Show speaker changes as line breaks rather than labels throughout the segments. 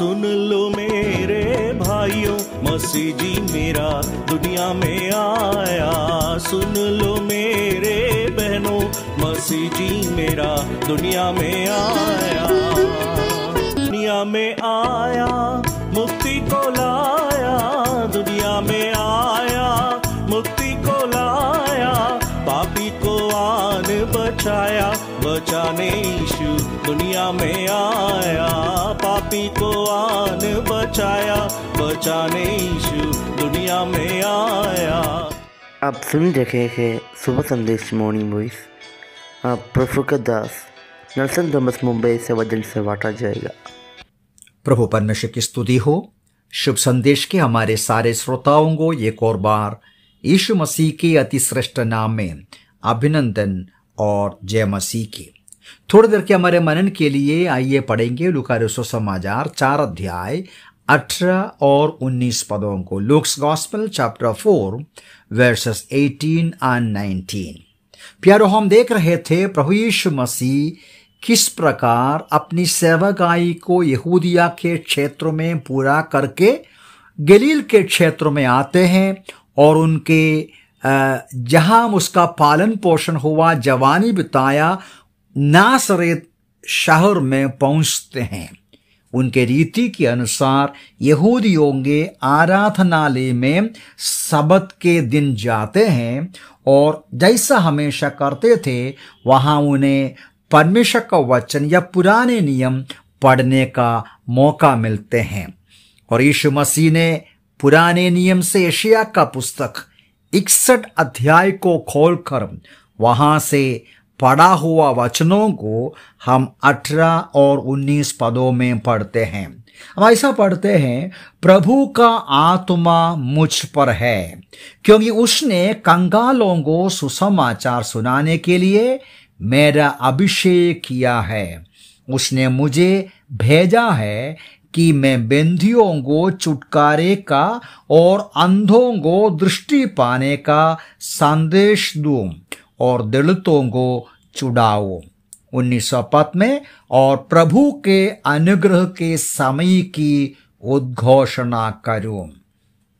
सुन लो मेरे भाइयों मसीह जी मेरा दुनिया में आया सुन लो मेरे बहनों मसीह जी मेरा दुनिया में आया दुनिया में आया मुक्ति पापी को तो आन बचाया बचाने ईशु दुनिया में आया आप सुन रखे हैं सुबह संदेश मॉर्निंग वॉइस आप प्रफुल्ल दास नर्सन धमस मुंबई से वजन से बांटा जाएगा प्रभु परमेश्वर की स्तुति हो शुभ संदेश के हमारे सारे श्रोताओं को एक और बार यीशु मसीह के अति श्रेष्ठ नाम में अभिनंदन और जय मसीह की थोड़ी देर के हमारे मनन के लिए आइए पढ़ेंगे लुकारियो समाचार चार अध्याय अठारह और उन्नीस पदों को Luke's gospel chapter four verses eighteen and nineteen प्यारो हम देख रहे थे प्रभु यीशु मसीह किस प्रकार अपनी सेवागाई को यहूदिया के क्षेत्र में पूरा करके गलील के क्षेत्र में आते हैं और उनके जहां उसका पालन पोषण हुआ जवानी बिताया नासरेत शहर में पहुंचते हैं उनके रीति के अनुसार यहूदी होंगे आराधनालय में सबत के दिन जाते हैं और जैसा हमेशा करते थे वहां उन्हें परमेश्वर का वचन या पुराने नियम पढ़ने का मौका मिलते हैं और यीशु मसीह ने पुराने नियम से एशिया का पुस्तक इकसठ अध्याय को खोलकर वहां से पढ़ा हुआ वचनों को हम अठारह और उन्नीस पदों में पढ़ते हैं हम ऐसा पढ़ते हैं प्रभु का आत्मा मुझ पर है क्योंकि उसने कंगालों को सुसमाचार सुनाने के लिए मेरा अभिषेक किया है उसने मुझे भेजा है कि मैं बेंधियों को छुटकारे का और अंधों को दृष्टि पाने का संदेश दूं और दलितों को सौ 1905 में और प्रभु के अनुग्रह के समय की उद्घोषणा करो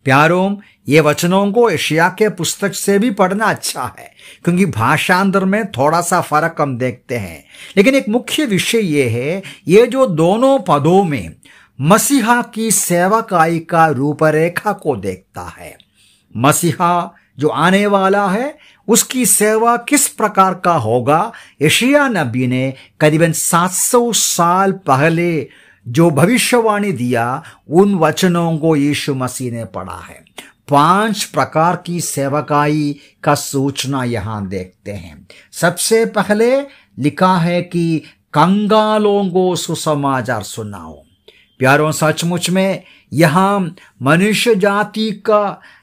प्यारों ये वचनों को एशिया के पुस्तक से भी पढ़ना अच्छा है क्योंकि भाषांतर में थोड़ा सा फर्क हम देखते हैं लेकिन एक मुख्य विषय ये है ये जो दोनों पदों में मसीहा की सेवकाई का रूपरेखा को देखता है मसीहा जो आने वाला है उसकी सेवा किस प्रकार का होगा यशिया नबी ने करीबन 700 साल पहले जो भविष्यवाणी दिया उन वचनों को यीशु मसीह ने पढ़ा है पांच प्रकार की सेवकाई का सूचना यहां देखते हैं सबसे पहले लिखा है कि कंगालों को सुसमाचार सुनाओ प्यारों सचमुच में यहां मनुष्य जाति का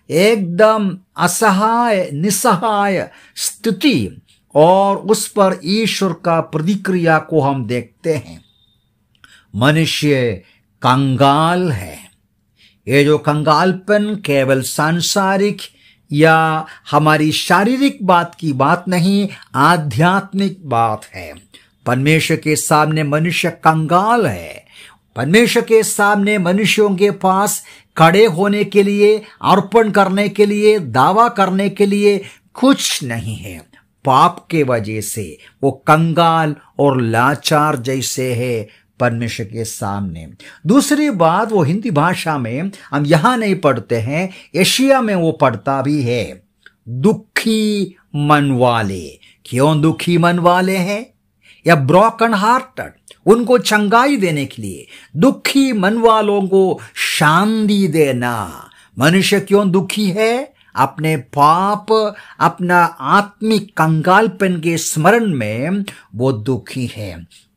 एकदम असहाय निसहाय स्थिति और उस पर ईश्वर का प्रतिक्रिया को हम देखते हैं मनुष्य कंगाल है ये जो कंगालपन केवल सांसारिक या हमारी शारीरिक बात की बात नहीं आध्यात्मिक बात है परमेश्वर के सामने मनुष्य कंगाल है परमेश्वर के सामने मनुष्यों के पास खड़े होने के लिए अर्पण करने के लिए दावा करने के लिए कुछ नहीं है पाप के वजह से वो कंगाल और लाचार जैसे है परमेश्वर के सामने दूसरी बात वो हिंदी भाषा में हम यहां नहीं पढ़ते हैं एशिया में वो पढ़ता भी है दुखी मन वाले क्यों दुखी मन वाले हैं या ब्रोकन हार्टेड उनको चंगाई देने के लिए दुखी मन वालों को शांति देना मनुष्य क्यों दुखी है अपने पाप अपना आत्मिक कंगालपन के स्मरण में वो दुखी है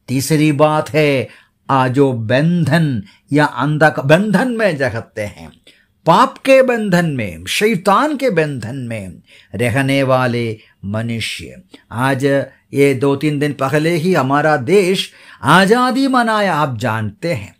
तीसरी बात है आजो बंधन या अंधक बंधन में जगते हैं पाप के बंधन में शैतान के बंधन में रहने वाले मनुष्य आज ये दो तीन दिन पहले ही हमारा देश आज़ादी मनाया आप जानते हैं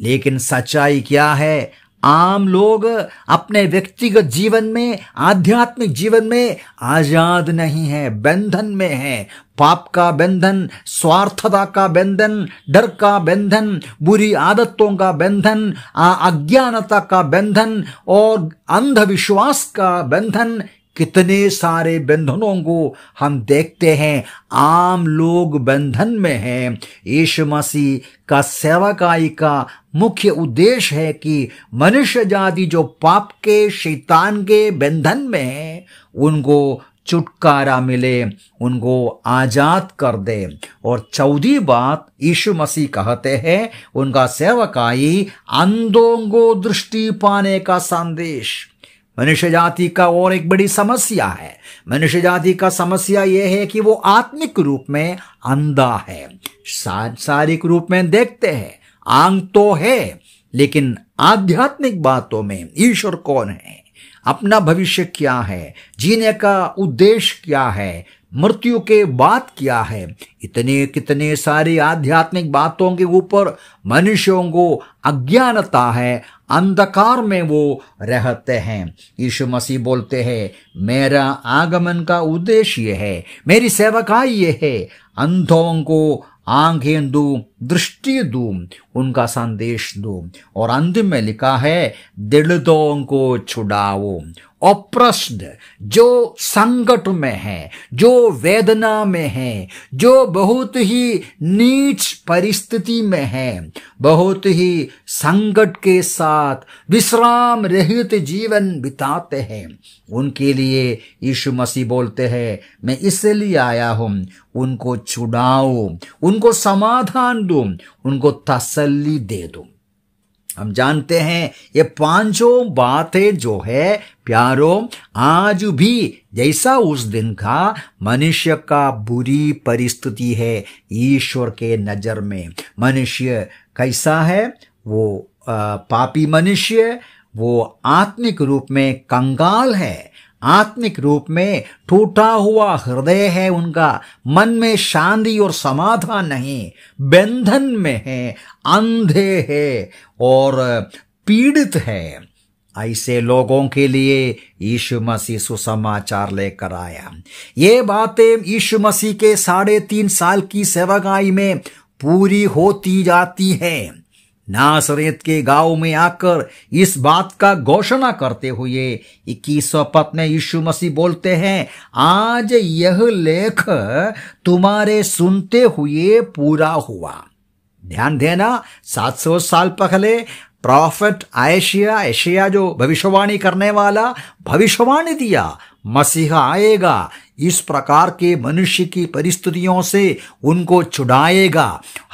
लेकिन सच्चाई क्या है आम लोग अपने व्यक्तिगत जीवन में आध्यात्मिक जीवन में आजाद नहीं है बंधन में है पाप का बंधन स्वार्थता का बंधन डर का बंधन बुरी आदतों का बंधन अज्ञानता का बंधन और अंधविश्वास का बंधन कितने सारे बंधनों को हम देखते हैं आम लोग बंधन में हैं यीशु मसीह का सेवाकाई का मुख्य उद्देश्य है कि मनुष्य जाति जो पाप के शैतान के बंधन में है उनको छुटकारा मिले उनको आजाद कर दे और चौदी बात यीशु मसीह कहते हैं उनका सेवकाई अंधों को दृष्टि पाने का संदेश मनुष्य जाति का और एक बड़ी समस्या है मनुष्य जाति का समस्या यह है कि वो आत्मिक रूप में अंधा है सांसारिक रूप में देखते हैं आंग तो है लेकिन आध्यात्मिक बातों में ईश्वर कौन है अपना भविष्य क्या है जीने का उद्देश्य क्या है मृत्यु के बाद क्या है इतने कितने सारे आध्यात्मिक बातों के ऊपर मनुष्यों को अज्ञानता है अंधकार में वो रहते हैं यीशु मसीह बोलते हैं मेरा आगमन का उद्देश्य है मेरी सेवकाई ये है अंधों को आंखें दू दृष्टि दू उनका संदेश दू और अंत में लिखा है दिलदों तो को छुड़ाओ अप्रश्न जो संकट में है जो वेदना में है जो बहुत ही नीच परिस्थिति में है बहुत ही संकट के साथ विश्राम रहित जीवन बिताते हैं उनके लिए यीशु मसीह बोलते हैं मैं इसलिए आया हूं उनको छुड़ाऊं उनको समाधान दूं उनको तसल्ली दे दूं हम जानते हैं ये पांचों बातें जो है प्यारो आज भी जैसा उस दिन का मनुष्य का बुरी परिस्थिति है ईश्वर के नज़र में मनुष्य कैसा है वो पापी मनुष्य वो आत्मिक रूप में कंगाल है आत्मिक रूप में टूटा हुआ हृदय है उनका मन में शांति और समाधान नहीं बंधन में है अंधे है और पीड़ित है ऐसे लोगों के लिए यीशु मसीह सुसमाचार लेकर आया ये बातें यीशु मसीह के साढ़े तीन साल की सेवागाई में पूरी होती जाती है नासरेत के गांव में आकर इस बात का घोषणा करते हुए इक्कीस पद में यीशु मसीह बोलते हैं आज यह लेख तुम्हारे सुनते हुए पूरा हुआ ध्यान देना 700 साल पहले प्रॉफिट ऐशिया ऐशिया जो भविष्यवाणी करने वाला भविष्यवाणी दिया मसीहा आएगा इस प्रकार के मनुष्य की परिस्थितियों से उनको छुड़ाएगा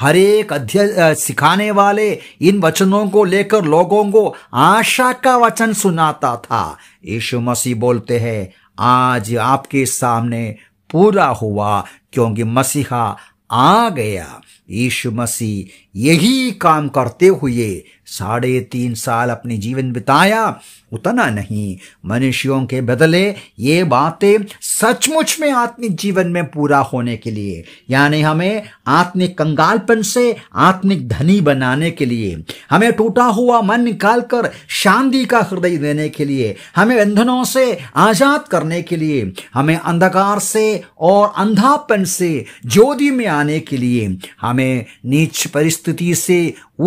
हर एक अध्यय सिखाने वाले इन वचनों को लेकर लोगों को आशा का वचन सुनाता था यीशु मसीह बोलते हैं आज आपके सामने पूरा हुआ क्योंकि मसीहा आ गया यीशु मसीह यही काम करते हुए साढ़े तीन साल अपने जीवन बिताया उतना नहीं मनुष्यों के बदले ये बातें सचमुच में आत्मिक जीवन में पूरा होने के लिए यानी हमें आत्मिक कंगालपन से आत्मिक धनी बनाने के लिए हमें टूटा हुआ मन निकालकर शांति का हृदय देने के लिए हमें बंधनों से आजाद करने के लिए हमें अंधकार से और अंधापन से ज्योति में आने के लिए हमें हमें नीच परिस्थिति से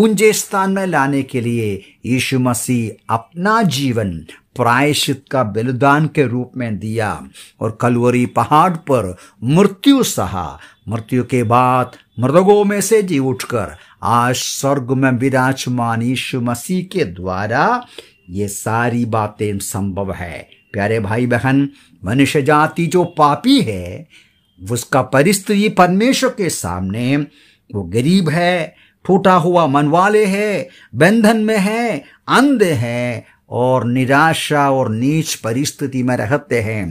ऊंचे स्थान में लाने के लिए यीशु मसीह अपना जीवन प्रायश्चित का बलिदान के रूप में दिया और कलवरी पहाड़ पर मृत्यु सहा मृत्यु के बाद मृदगों में से जी उठकर आज स्वर्ग में विराजमान यीशु मसीह के द्वारा ये सारी बातें संभव है प्यारे भाई बहन मनुष्य जाति जो पापी है उसका परिस्थिति परमेश्वर के सामने वो गरीब है टूटा हुआ मन वाले है बंधन में है अंध है और निराशा और नीच परिस्थिति में रहते हैं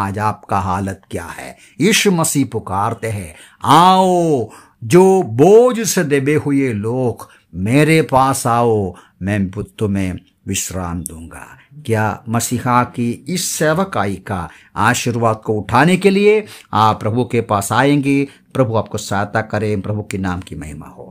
आज आपका हालत क्या है यीशु मसीह पुकारते हैं आओ जो बोझ से दबे हुए लोग मेरे पास आओ मैं बुद्ध तुम्हें विश्राम दूंगा क्या मसीहा की इस सेवकाई का आशीर्वाद को उठाने के लिए आप प्रभु के पास आएंगे प्रभु आपको सहायता करें प्रभु के नाम की महिमा हो